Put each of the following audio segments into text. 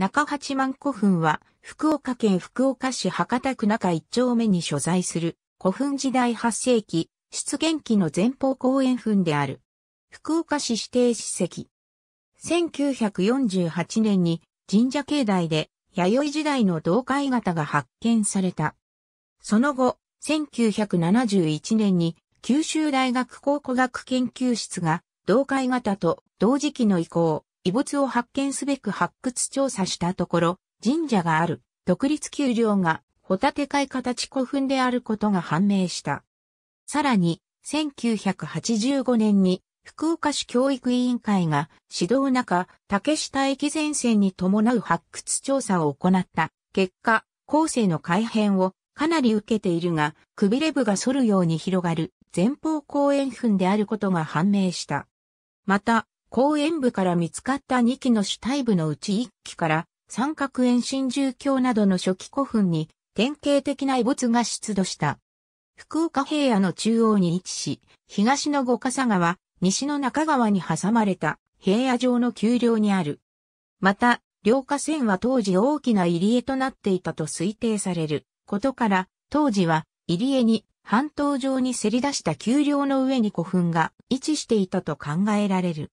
中八幡古墳は、福岡県福岡市博多区中一丁目に所在する、古墳時代8世紀、出現期の前方後円墳である。福岡市指定史跡。1948年に神社境内で弥生時代の同海型が発見された。その後、1971年に九州大学考古学研究室が同海型と同時期の移行、遺物を発見すべく発掘調査したところ、神社がある独立丘陵がホタテ貝形古墳であることが判明した。さらに、1985年に福岡市教育委員会が指導中、竹下駅前線に伴う発掘調査を行った結果、後世の改変をかなり受けているが、くびれ部が反るように広がる前方後円墳であることが判明した。また、公園部から見つかった2基の主体部のうち1基から三角円真珠鏡などの初期古墳に典型的な遺物が出土した。福岡平野の中央に位置し、東の五笠川、西の中川に挟まれた平野城の丘陵にある。また、両河川は当時大きな入り江となっていたと推定されることから、当時は入り江に半島上にせり出した丘陵の上に古墳が位置していたと考えられる。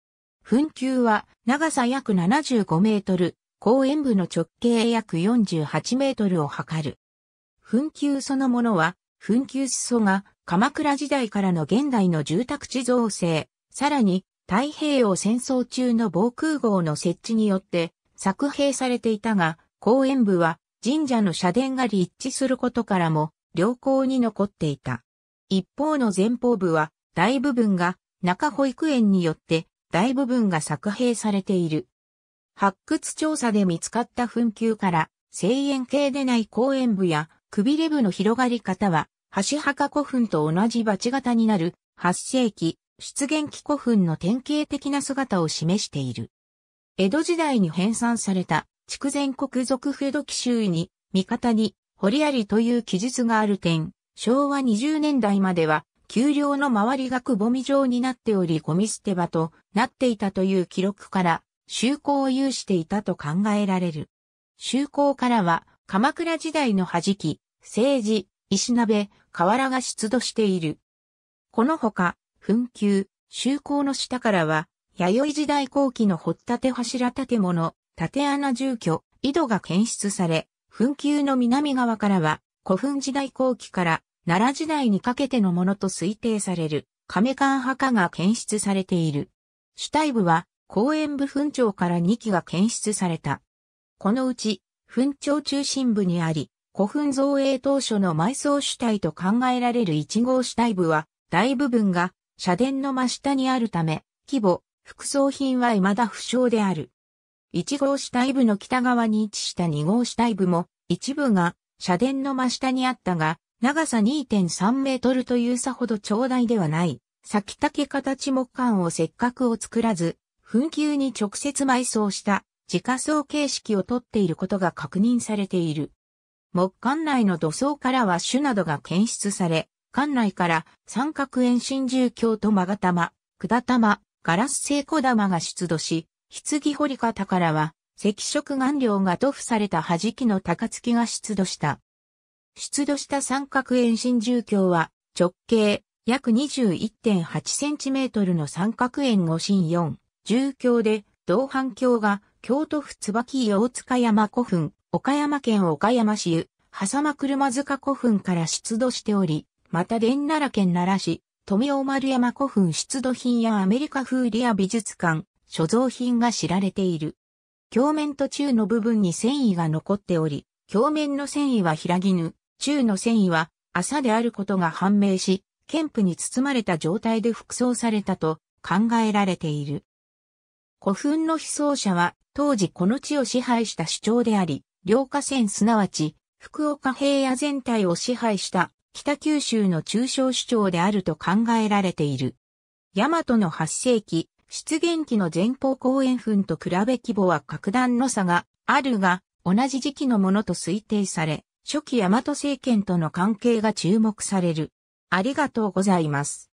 墳丘は長さ約75メートル、公園部の直径約48メートルを測る。墳丘そのものは、墳丘裾が鎌倉時代からの現代の住宅地造成、さらに太平洋戦争中の防空壕の設置によって作兵されていたが、公園部は神社の社殿が立地することからも良好に残っていた。一方の前方部は大部分が中保育園によって大部分が作兵されている。発掘調査で見つかった墳丘から、声援系でない公園部や、くびれ部の広がり方は、橋墓古墳と同じ鉢型になる、8世紀、出現期古墳の典型的な姿を示している。江戸時代に編纂された、筑前国族風土記囲に、味方に、堀りという記述がある点、昭和20年代までは、丘陵の周りがくぼみ状になっておりゴミ捨て場となっていたという記録から、修好を有していたと考えられる。修好からは、鎌倉時代の弾き、政治、石鍋、瓦が出土している。このほか、墳丘、修好の下からは、弥生時代後期の掘っ立柱建物、縦穴住居、井戸が検出され、墳丘の南側からは、古墳時代後期から奈良時代にかけてのものと推定される亀館墓が検出されている。主体部は公園部墳長から2基が検出された。このうち、墳長中心部にあり、古墳造営当初の埋葬主体と考えられる1号主体部は、大部分が社殿の真下にあるため、規模、副葬品は未だ不詳である。1号主体部の北側に位置した2号主体部も、一部が社殿の真下にあったが、長さ2.3メートルというさほど長大ではない、先竹形木管をせっかくを作らず、紛糾に直接埋葬した自家層形式をとっていることが確認されている。木管内の土層からは種などが検出され、管内から三角円真獣鏡と曲玉、管玉、ガラス製小玉が出土し、棺掘り方からは赤色顔料が塗布された弾きの高月が出土した。出土した三角円新住居は、直径約 21.8cm の三角円五神四住居で、同伴橋が、京都府椿大塚山古墳、岡山県岡山市湯、狭間車塚古墳から出土しており、また伝奈良県奈良市、富尾丸山古墳出土品やアメリカ風リア美術館、所蔵品が知られている。鏡面途中の部分に繊維が残っており、鏡面の繊維は開きぬ、中の繊維は朝であることが判明し、ケンプに包まれた状態で服装されたと考えられている。古墳の被装者は当時この地を支配した主張であり、両河川すなわち福岡平野全体を支配した北九州の中小主張であると考えられている。大和の8世紀、出現期の前方後円墳と比べ規模は格段の差があるが、同じ時期のものと推定され、初期大和政権との関係が注目される。ありがとうございます。